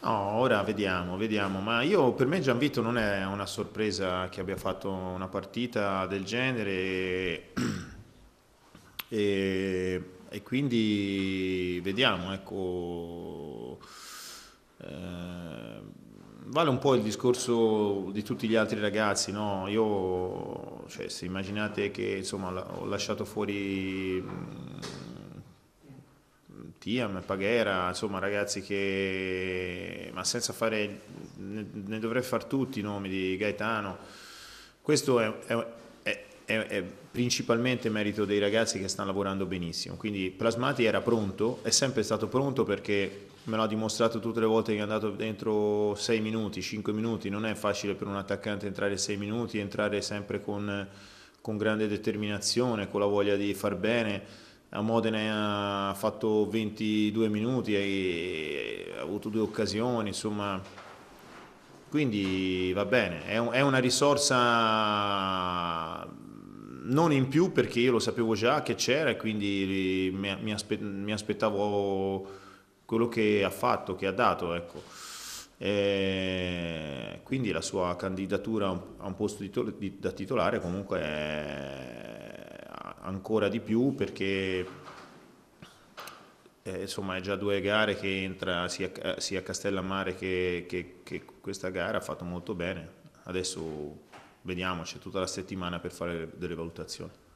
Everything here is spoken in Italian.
No, ora vediamo, vediamo, ma io, per me Gianvito non è una sorpresa che abbia fatto una partita del genere e, e, quindi vediamo, ecco, eh, vale un po' il discorso di tutti gli altri ragazzi, no? Io, cioè, se immaginate che insomma, ho lasciato fuori Tiam, Paghera, insomma ragazzi che, ma senza fare, ne, ne dovrei fare tutti i nomi di Gaetano, questo è, è, è, è, principalmente merito dei ragazzi che stanno lavorando benissimo, quindi Plasmati era pronto, è sempre stato pronto perché me l'ha dimostrato tutte le volte che è andato dentro 6 minuti, 5 minuti, non è facile per un attaccante entrare 6 minuti, entrare sempre con, con grande determinazione, con la voglia di far bene a Modena ha fatto 22 minuti e ha avuto due occasioni, insomma, quindi va bene, è, un, è, una risorsa non in più perché io lo sapevo già che c'era e quindi mi, mi, aspe, mi, aspettavo quello che ha fatto, che ha dato, ecco. quindi la sua candidatura a un posto di, da titolare comunque è ancora di più perché eh, insomma è già due gare che entra sia, eh, sia Castellammare che, che, che, questa gara ha fatto molto bene adesso vediamo c'è tutta la settimana per fare delle valutazioni